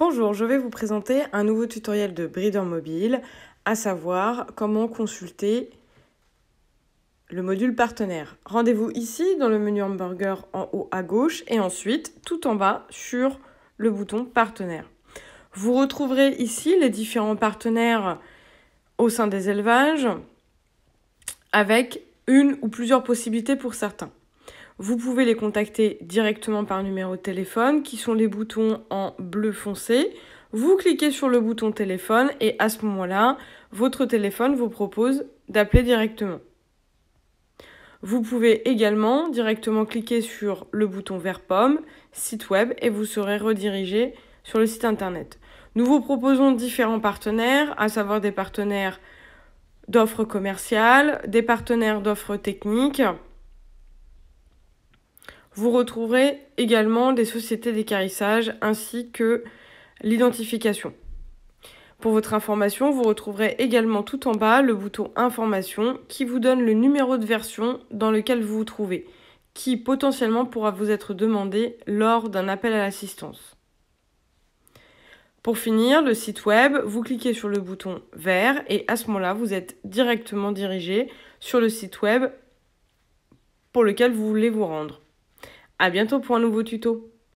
Bonjour, je vais vous présenter un nouveau tutoriel de Breeder Mobile, à savoir comment consulter le module partenaire. Rendez-vous ici dans le menu hamburger en haut à gauche et ensuite tout en bas sur le bouton partenaire. Vous retrouverez ici les différents partenaires au sein des élevages avec une ou plusieurs possibilités pour certains. Vous pouvez les contacter directement par numéro de téléphone qui sont les boutons en bleu foncé. Vous cliquez sur le bouton téléphone et à ce moment-là, votre téléphone vous propose d'appeler directement. Vous pouvez également directement cliquer sur le bouton vert pomme, site web, et vous serez redirigé sur le site internet. Nous vous proposons différents partenaires, à savoir des partenaires d'offres commerciales, des partenaires d'offres techniques, vous retrouverez également des sociétés d'écarissage ainsi que l'identification. Pour votre information, vous retrouverez également tout en bas le bouton Information qui vous donne le numéro de version dans lequel vous vous trouvez, qui potentiellement pourra vous être demandé lors d'un appel à l'assistance. Pour finir, le site web, vous cliquez sur le bouton vert et à ce moment-là, vous êtes directement dirigé sur le site web pour lequel vous voulez vous rendre. À bientôt pour un nouveau tuto.